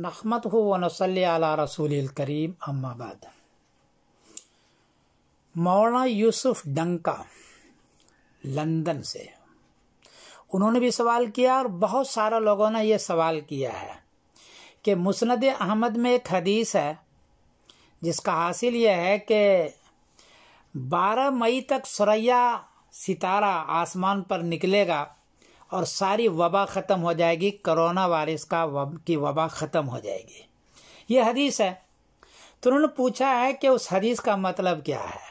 नहमत हो वनसल रसूल करीम अम्माबाद मौलाना यूसुफ डंका लंदन से उन्होंने भी सवाल किया और बहुत सारे लोगों ने यह सवाल किया है कि मुसनद अहमद में एक हदीस है जिसका हासिल यह है कि 12 मई तक सुरैया सितारा आसमान पर निकलेगा और सारी वबा ख़त्म हो जाएगी कोरोना वायरस का वब की वबा ख़त्म हो जाएगी ये हदीस है तो उन्होंने पूछा है कि उस हदीस का मतलब क्या है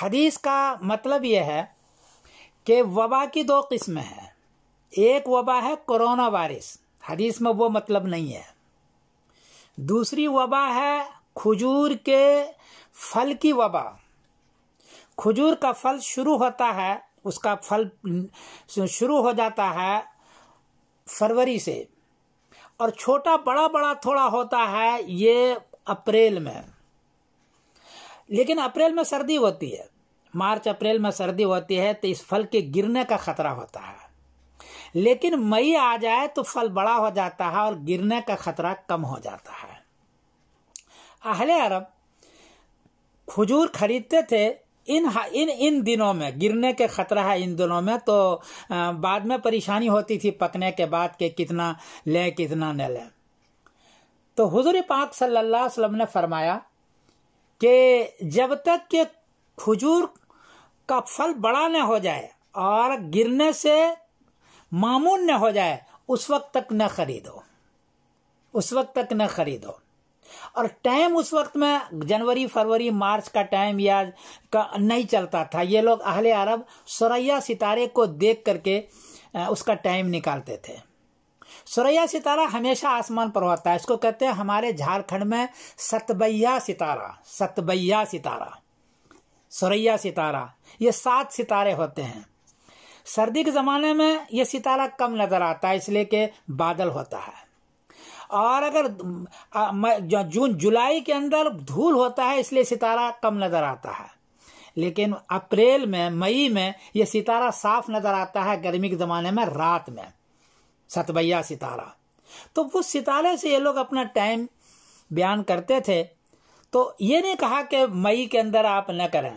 हदीस का मतलब यह है कि वबा की दो किस्में हैं एक वबा है कोरोना वायरस हदीस में वो मतलब नहीं है दूसरी वबा है खजूर के फल की वबा खजूर का फल शुरू होता है उसका फल शुरू हो जाता है फरवरी से और छोटा बड़ा बड़ा थोड़ा होता है ये अप्रैल में लेकिन अप्रैल में सर्दी होती है मार्च अप्रैल में सर्दी होती है तो इस फल के गिरने का खतरा होता है लेकिन मई आ जाए तो फल बड़ा हो जाता है और गिरने का खतरा कम हो जाता है अहले अरब खजूर खरीदते थे इन इन इन दिनों में गिरने के खतरा है इन दिनों में तो बाद में परेशानी होती थी पकने के बाद के कितना ले कितना न ले तो हुजूर पाक सल्लल्लाहु अलैहि वसल्लम ने फरमाया कि जब तक के खजूर का फल बड़ा न हो जाए और गिरने से मामून न हो जाए उस वक्त तक न खरीदो उस वक्त तक न खरीदो और टाइम उस वक्त में जनवरी फरवरी मार्च का टाइम या का नहीं चलता था ये लोग अहले अरब सरैया सितारे को देख करके उसका टाइम निकालते थे सुरैया सितारा हमेशा आसमान पर होता है इसको कहते हैं हमारे झारखंड में सतबैया सितारा सतबैया सितारा सुरैया सितारा ये सात सितारे होते हैं सर्दी के ज़माने में ये सितारा कम नज़र आता है इसलिए के बादल होता है और अगर जून जुलाई के अंदर धूल होता है इसलिए सितारा कम नजर आता है लेकिन अप्रैल में मई में यह सितारा साफ नजर आता है गर्मी के जमाने में रात में सतबैया सितारा तो उस सितारे से ये लोग अपना टाइम बयान करते थे तो ये नहीं कहा कि मई के अंदर आप न करें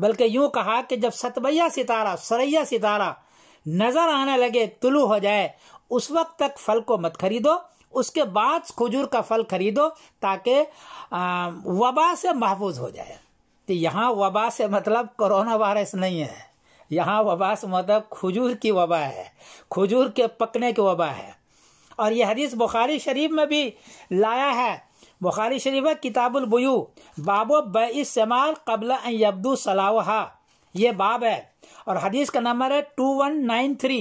बल्कि यूं कहा कि जब सतबैया सितारा सरैया सितारा नजर आने लगे तुलू हो जाए उस वक्त तक फल को मत खरीदो उसके बाद खजूर का फल खरीदो ताकि वबा से महफूज हो जाए तो यहाँ वबा से मतलब कोरोना वायरस नहीं है यहाँ वबा से मतलब खजूर की वबा है खजूर के पकने की वबा है और यह हदीस बुखारी शरीफ में भी लाया है बुखारी शरीफ किताबुल बुयू बाबो बेस कबल कबला यब्दू ये बाब है और हदीस का नंबर है टू वन नाइन थ्री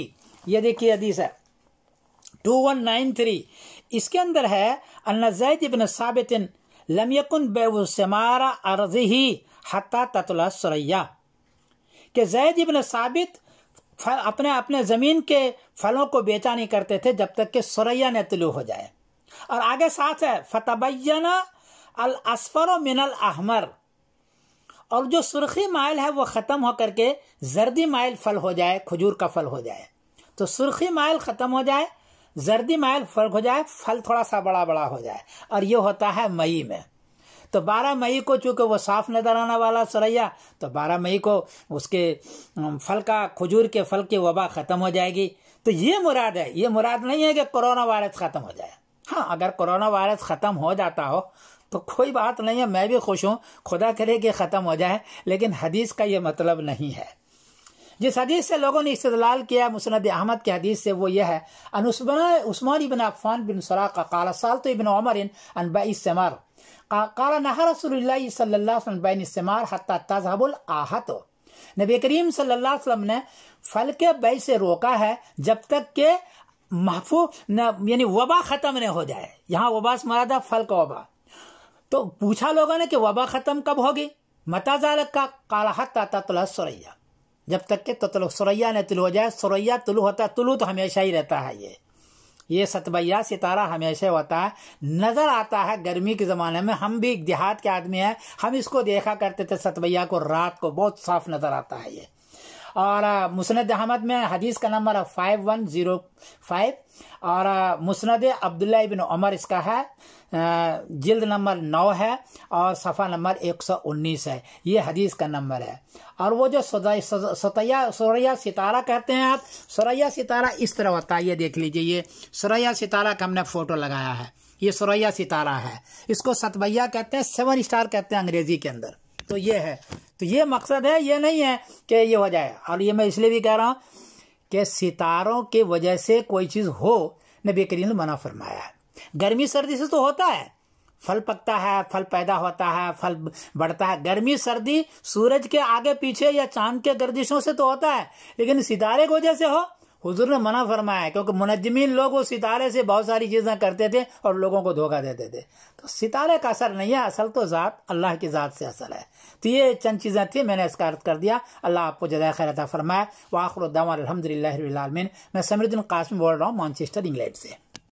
ये देखिए हदीस है टू वन नाइन थ्री इसके अंदर है अन्नजैद इबन साबितिन लमयकुन बेवसमारा अर्ज ही हता ततला सुरैया के जैद इबन साबित फल अपने अपने ज़मीन के फलों को बेचा नहीं करते थे जब तक कि सुरैया ने तुलू हो जाए और आगे साथ है फतबैना अल असफर मिनल अहमर और जो सुर्खी माइल है वो ख़त्म हो करके जर्दी माइल फल हो जाए खजूर का फल हो जाए तो सुर्खी माइल ख़त्म हो जाए जर्दी माइल फर्क हो जाए फल थोड़ा सा बड़ा बड़ा हो जाए और ये होता है मई में तो 12 मई को चूंकि वो साफ नजर आने वाला सरैया तो 12 मई को उसके फल का खजूर के फल की वबा खत्म हो जाएगी तो ये मुराद है ये मुराद नहीं है कि कोरोना वायरस खत्म हो जाए हाँ अगर कोरोना वायरस खत्म हो जाता हो तो कोई बात नहीं है मैं भी खुश हूं खुदा करे कि ख़त्म हो जाए लेकिन हदीस का ये मतलब नहीं है जिस हदीस से लोगों ने इस्तलाल किया मुसनद अहमद के हदीस से वो यह है अनस्मान इबन अफान बिन सरा काला साल तो इबन उमर इन अन बमार काला नहर रसोल्ला तजहबुल आहत नबी करीम सल्लाम ने फल के बई से रोका है जब तक के महफू यानी वबा ख़त्म न हो जाए यहाँ वबा से मरा था फल का वबा तो पूछा लोगों ने कि वबा ख़त्म कब होगी मताजालक का काला हत आता तो लसरैया जब तक के ततलु तो सुरैया न तुलु हो जाए सुरैया तुलु होता है तुलु तो हमेशा ही रहता है ये ये सतबैया सितारा हमेशा होता है नज़र आता है गर्मी के ज़माने में हम भी देहात के आदमी हैं हम इसको देखा करते थे सतबैया को रात को बहुत साफ नज़र आता है ये और मुसनद अहमद में हदीस का number five one zero five और मुसनद अब्दुल्ला बिन उमर इसका है जिल्द नंबर नौ है और सफ़ा नंबर एक सौ उन्नीस है ये हदीस का नंबर है और वो जो सतैया सरैया सितारा कहते हैं आप सरैया सितारा इस तरह होता है ये देख लीजिए ये सुरैया सितारा का हमने फ़ोटो लगाया है ये सुरैया सितारा है इसको सतबैया कहते हैं सेवन स्टार कहते हैं अंग्रेजी के अंदर तो ये है तो ये मकसद है ये नहीं है कि ये हो जाए और ये मैं इसलिए भी कह रहा हूँ कि सितारों के वजह से कोई चीज़ हो नबी करीम ने मना फरमाया गर्मी सर्दी से तो होता है फल पकता है फल पैदा होता है फल बढ़ता है गर्मी सर्दी सूरज के आगे पीछे या चांद के गर्दिशों से तो होता है लेकिन सितारे की वजह से हो हुजूर ने मना फरमाया क्योंकि मुनजमिन लोग वो सितारे से बहुत सारी चीज़ें करते थे और लोगों को धोखा देते थे तो सितारे का असर नहीं है असल तो ज़ात अल्लाह की ज़ात से असर है तो ये चंद चीज़ें थी मैंने इसका अर्थ कर दिया अल्लाह आपको जदा खैरता फरमाया वाखरुद्दाम अलहमदिल्लामिन मैं समरुद्दीन कासिम बोल रहा हूँ मानचेस्टर इंग्लैंड से